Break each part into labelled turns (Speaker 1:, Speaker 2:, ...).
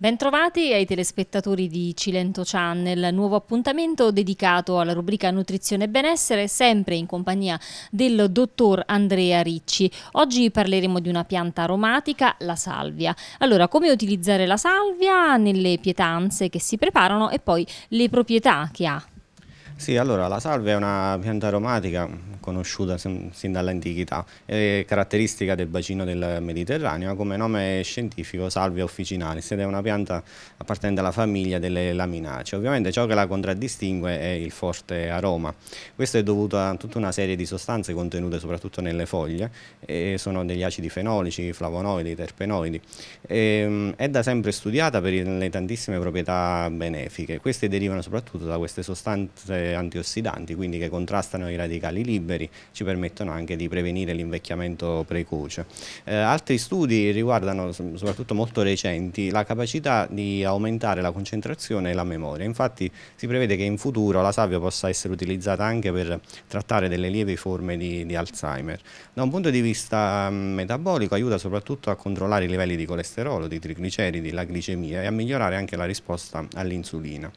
Speaker 1: Bentrovati ai telespettatori di Cilento Channel, nuovo appuntamento dedicato alla rubrica Nutrizione e Benessere, sempre in compagnia del dottor Andrea Ricci. Oggi parleremo di una pianta aromatica, la salvia. Allora, come utilizzare la salvia nelle pietanze che si preparano e poi le proprietà che ha
Speaker 2: sì, allora la salve è una pianta aromatica conosciuta sin dall'antichità, è caratteristica del bacino del Mediterraneo, come nome scientifico Salvia officinalis ed è una pianta appartenente alla famiglia delle laminacee. Ovviamente ciò che la contraddistingue è il forte aroma. Questo è dovuto a tutta una serie di sostanze contenute soprattutto nelle foglie, sono degli acidi fenolici, flavonoidi, terpenoidi. E, ehm, è da sempre studiata per le tantissime proprietà benefiche. Queste derivano soprattutto da queste sostanze antiossidanti, quindi che contrastano i radicali liberi, ci permettono anche di prevenire l'invecchiamento precoce. Eh, altri studi riguardano, soprattutto molto recenti, la capacità di aumentare la concentrazione e la memoria. Infatti si prevede che in futuro la sabbia possa essere utilizzata anche per trattare delle lievi forme di, di Alzheimer. Da un punto di vista mm, metabolico aiuta soprattutto a controllare i livelli di colesterolo, di trigliceridi, la glicemia e a migliorare anche la risposta all'insulina.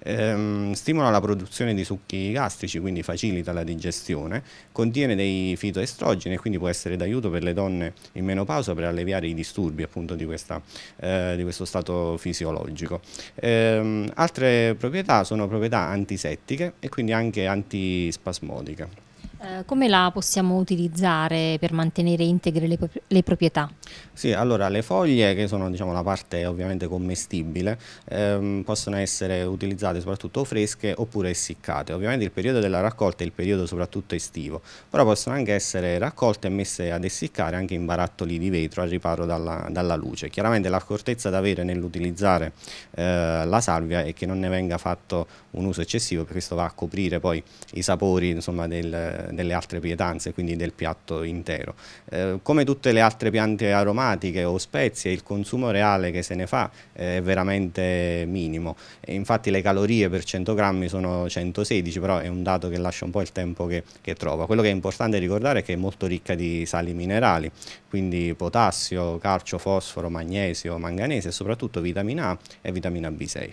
Speaker 2: Ehm, stimola la produzione di di succhi gastrici, quindi facilita la digestione, contiene dei fitoestrogeni e quindi può essere d'aiuto per le donne in menopausa per alleviare i disturbi appunto di, questa, eh, di questo stato fisiologico. Eh, altre proprietà sono proprietà antisettiche e quindi anche antispasmodiche.
Speaker 1: Eh, come la possiamo utilizzare per mantenere integre le, le, proprietà?
Speaker 2: Sì, allora le foglie, che sono diciamo, la parte ovviamente commestibile, ehm, possono essere utilizzate soprattutto fresche oppure essiccate. Ovviamente il periodo della raccolta è il periodo soprattutto estivo, però possono anche essere raccolte e messe ad essiccare anche in barattoli di vetro al riparo dalla, dalla luce. Chiaramente l'accortezza da avere nell'utilizzare eh, la salvia è che non ne venga fatto un uso eccessivo, perché questo va a coprire poi i sapori insomma, del delle altre pietanze, quindi del piatto intero. Eh, come tutte le altre piante aromatiche o spezie, il consumo reale che se ne fa eh, è veramente minimo. E infatti le calorie per 100 grammi sono 116, però è un dato che lascia un po' il tempo che, che trova. Quello che è importante ricordare è che è molto ricca di sali minerali, quindi potassio, calcio, fosforo, magnesio, manganese e soprattutto vitamina A e vitamina B6.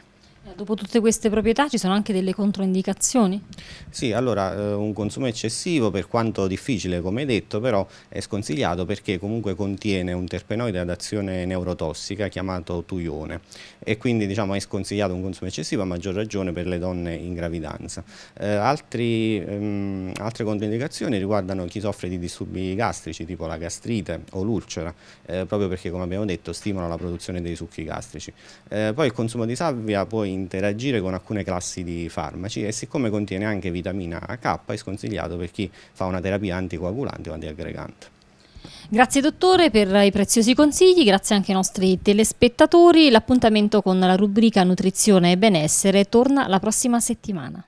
Speaker 1: Dopo tutte queste proprietà ci sono anche delle controindicazioni?
Speaker 2: Sì, allora eh, un consumo eccessivo per quanto difficile come detto però è sconsigliato perché comunque contiene un terpenoide ad azione neurotossica chiamato tuione e quindi diciamo è sconsigliato un consumo eccessivo a maggior ragione per le donne in gravidanza. Eh, altri, ehm, altre controindicazioni riguardano chi soffre di disturbi gastrici tipo la gastrite o l'ulcera eh, proprio perché come abbiamo detto stimola la produzione dei succhi gastrici. Eh, poi il consumo di salvia può interagire con alcune classi di farmaci e siccome contiene anche vitamina K è sconsigliato per chi fa una terapia anticoagulante o antiaggregante.
Speaker 1: Grazie dottore per i preziosi consigli, grazie anche ai nostri telespettatori. L'appuntamento con la rubrica Nutrizione e Benessere
Speaker 2: torna la prossima settimana.